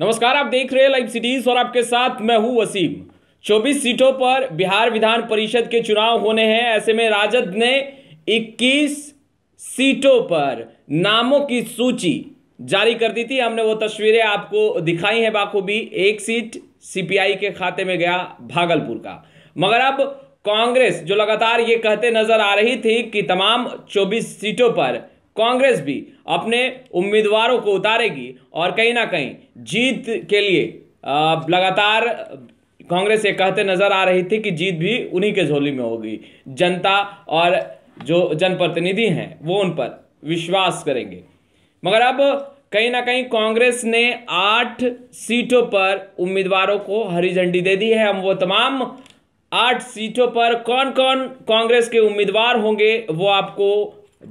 नमस्कार आप देख रहे हैं लाइव सिटीज और आपके साथ मैं हूं वसीम 24 सीटों पर बिहार विधान परिषद के चुनाव होने हैं ऐसे में राजद ने 21 सीटों पर नामों की सूची जारी कर दी थी हमने वो तस्वीरें आपको दिखाई हैं बाखूबी एक सीट सीपीआई के खाते में गया भागलपुर का मगर अब कांग्रेस जो लगातार ये कहते नजर आ रही थी कि तमाम 24 सीटों पर कांग्रेस भी अपने उम्मीदवारों को उतारेगी और कहीं ना कहीं जीत के लिए लगातार कांग्रेस ये कहते नजर आ रही थी कि जीत भी उन्हीं के झोली में होगी जनता और जो जनप्रतिनिधि हैं वो उन पर विश्वास करेंगे मगर अब कहीं ना कहीं कांग्रेस ने आठ सीटों पर उम्मीदवारों को हरी झंडी दे दी है हम वो तमाम आठ सीटों पर कौन कौन कांग्रेस के उम्मीदवार होंगे वो आपको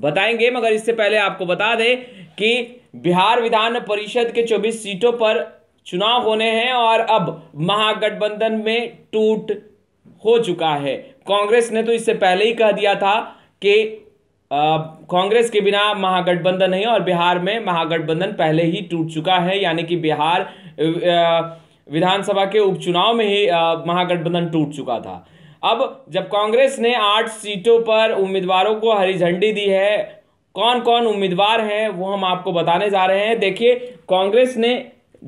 बताएंगे मगर इससे पहले आपको बता दें कि बिहार विधान परिषद के 24 सीटों पर चुनाव होने हैं और अब महागठबंधन में टूट हो चुका है कांग्रेस ने तो इससे पहले ही कह दिया था कि कांग्रेस के बिना महागठबंधन नहीं और बिहार में महागठबंधन पहले ही टूट चुका है यानी कि बिहार विधानसभा के उपचुनाव में ही महागठबंधन टूट चुका था अब जब कांग्रेस ने आठ सीटों पर उम्मीदवारों को हरी झंडी दी है कौन कौन उम्मीदवार हैं वो हम आपको बताने जा रहे हैं देखिए कांग्रेस ने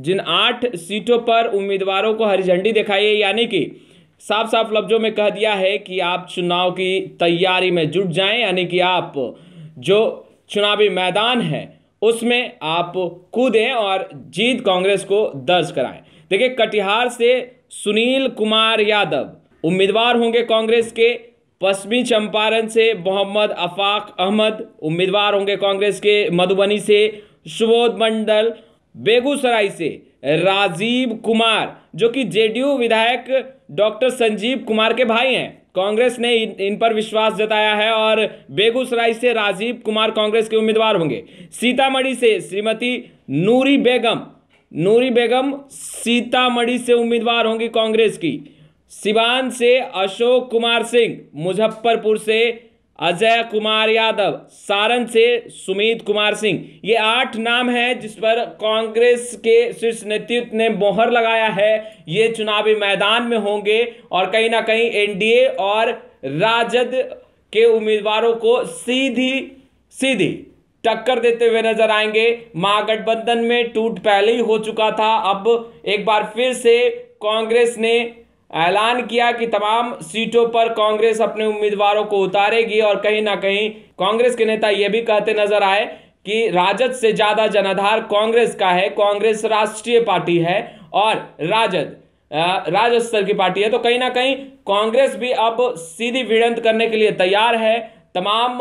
जिन आठ सीटों पर उम्मीदवारों को हरी झंडी दिखाई है यानी कि साफ साफ लफ्जों में कह दिया है कि आप चुनाव की तैयारी में जुट जाएं यानी कि आप जो चुनावी मैदान है उसमें आप कूदें और जीत कांग्रेस को दर्ज कराएं देखिए कटिहार से सुनील कुमार यादव उम्मीदवार होंगे कांग्रेस के पश्चिमी चंपारण से मोहम्मद अफाक अहमद उम्मीदवार होंगे कांग्रेस के मधुबनी से सुबोध मंडल बेगूसराय से राजीव कुमार जो कि जेडीयू विधायक डॉक्टर संजीव कुमार के भाई हैं कांग्रेस ने इन, पर विश्वास जताया है और बेगूसराय से राजीव कुमार कांग्रेस के उम्मीदवार होंगे सीतामढ़ी से श्रीमती नूरी बेगम नूरी बेगम सीतामढ़ी से उम्मीदवार होंगी कांग्रेस की सिवान से अशोक कुमार सिंह मुजफ्फरपुर से अजय कुमार यादव सारण से सुमित कुमार सिंह ये आठ नाम हैं जिस पर कांग्रेस के शीर्ष नेतृत्व ने मोहर लगाया है ये चुनावी मैदान में होंगे और कहीं ना कहीं एनडीए और राजद के उम्मीदवारों को सीधी सीधी टक्कर देते हुए नजर आएंगे महागठबंधन में टूट पहले ही हो चुका था अब एक बार फिर से कांग्रेस ने ऐलान किया कि तमाम सीटों पर कांग्रेस अपने उम्मीदवारों को उतारेगी और कहीं ना कहीं कांग्रेस के नेता यह भी कहते नजर आए कि राजद से ज़्यादा जनाधार कांग्रेस का है कांग्रेस राष्ट्रीय पार्टी है और राजद राज्य स्तर की पार्टी है तो कहीं ना कहीं कांग्रेस भी अब सीधी भिड़ंत करने के लिए तैयार है तमाम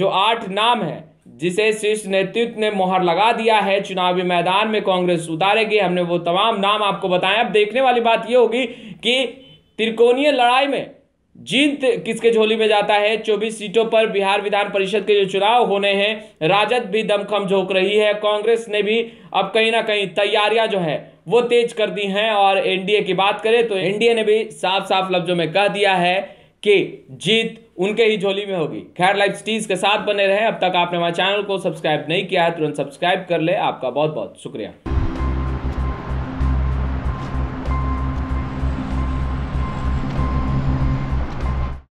जो आठ नाम है जिसे शीर्ष नेतृत्व ने मोहर लगा दिया है चुनावी मैदान में कांग्रेस उतारेगी हमने वो तमाम नाम आपको बताए अब देखने वाली बात यह होगी कि त्रिकोणीय लड़ाई में जीत किसके झोली में जाता है चौबीस सीटों पर बिहार विधान परिषद के जो चुनाव होने हैं राजद भी दमखम झोंक रही है कांग्रेस ने भी अब कहीं ना कहीं तैयारियां जो है वो तेज कर दी हैं और एनडीए की बात करें तो एनडीए ने भी साफ साफ लफ्जों में कह दिया है कि जीत उनके ही झोली में होगी खैर लाइफ स्टीज के साथ बने रहे अब तक आपने हमारे चैनल को सब्सक्राइब नहीं किया है तुरंत सब्सक्राइब कर ले आपका बहुत बहुत शुक्रिया